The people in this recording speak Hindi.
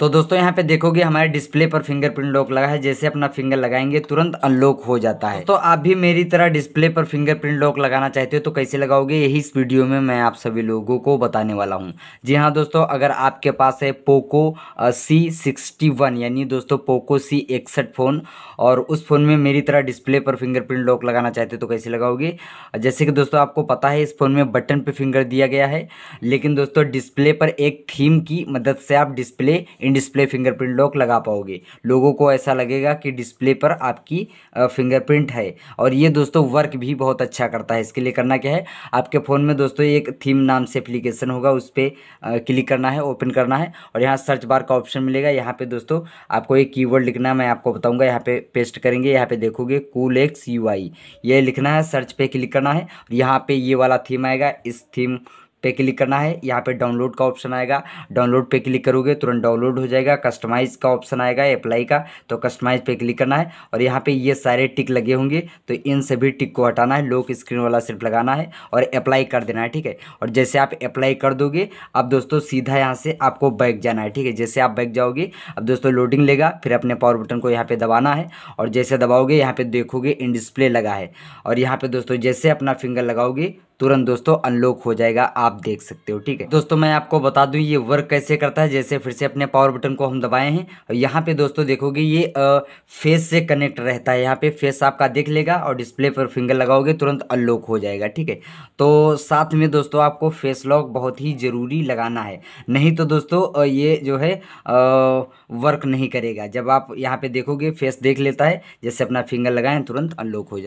तो दोस्तों यहाँ पे देखोगे हमारे डिस्प्ले पर फिंगरप्रिंट लॉक लगा है जैसे अपना फिंगर लगाएंगे तुरंत अनलॉक हो जाता है तो आप भी मेरी तरह डिस्प्ले पर फिंगरप्रिंट लॉक लगाना चाहते हो तो कैसे लगाओगे यही इस वीडियो में मैं आप सभी लोगों को बताने वाला हूँ जी हाँ दोस्तों अगर आपके पास है पोको सी सिक्सटी वन यानी दोस्तों पोको सी इकसठ फ़ोन और उस फ़ोन में मेरी तरह डिस्प्ले पर फिंगरप्रिंट लॉक लगाना चाहते हो तो कैसे लगाओगे जैसे कि दोस्तों आपको पता है इस फ़ोन में बटन पर फिंगर दिया गया है लेकिन दोस्तों डिस्प्ले पर एक थीम की मदद से आप display in display fingerprint lock लगा पाओगे लोगों को ऐसा लगेगा कि डिस्प्ले पर आपकी फिंगरप्रिंट है और ये दोस्तों वर्क भी बहुत अच्छा करता है इसके लिए करना क्या है आपके फ़ोन में दोस्तों एक थीम नाम से एप्लीकेशन होगा उस पर क्लिक करना है ओपन करना है और यहाँ सर्च बार का ऑप्शन मिलेगा यहाँ पर दोस्तों आपको एक की लिखना है मैं आपको बताऊँगा यहाँ पर पेस्ट करेंगे यहाँ पर देखोगे कूल एक्स यू ये लिखना है सर्च पे क्लिक करना है और यहाँ पर ये वाला थीम आएगा इस थीम पे क्लिक करना है यहाँ पे डाउनलोड का ऑप्शन आएगा डाउनलोड पे क्लिक करोगे तुरंत डाउनलोड हो जाएगा कस्टमाइज का ऑप्शन आएगा अप्लाई का तो कस्टमाइज पे क्लिक करना है और यहाँ पे ये सारे टिक लगे होंगे तो इन सभी टिक को हटाना है लोक स्क्रीन वाला सिर्फ लगाना है और अप्लाई कर देना है ठीक है और जैसे आप अप्लाई कर दोगे अब दोस्तों सीधा यहाँ से आपको बैक जाना है ठीक है जैसे आप बैक जाओगे अब दोस्तों लोडिंग लेगा फिर अपने पावर बटन को यहाँ पर दबाना है और जैसे दबाओगे यहाँ पर देखोगे इन डिस्प्ले लगा है और यहाँ पर दोस्तों जैसे अपना फिंगर लगाओगे तुरंत दोस्तों अनलॉक हो जाएगा आप देख सकते हो ठीक है दोस्तों मैं आपको बता दूं ये वर्क कैसे करता है जैसे फिर से अपने पावर बटन को हम दबाए हैं और यहाँ पे दोस्तों देखोगे ये आ, फेस से कनेक्ट रहता है यहाँ पे फेस आपका देख लेगा और डिस्प्ले पर फिंगर लगाओगे तुरंत अनलॉक हो जाएगा ठीक है तो साथ में दोस्तों आपको फेस लॉक बहुत ही ज़रूरी लगाना है नहीं तो दोस्तों ये जो है वर्क नहीं करेगा जब आप यहाँ पे देखोगे फेस देख लेता है जैसे अपना फिंगर लगाएं तुरंत अनलॉक हो जाए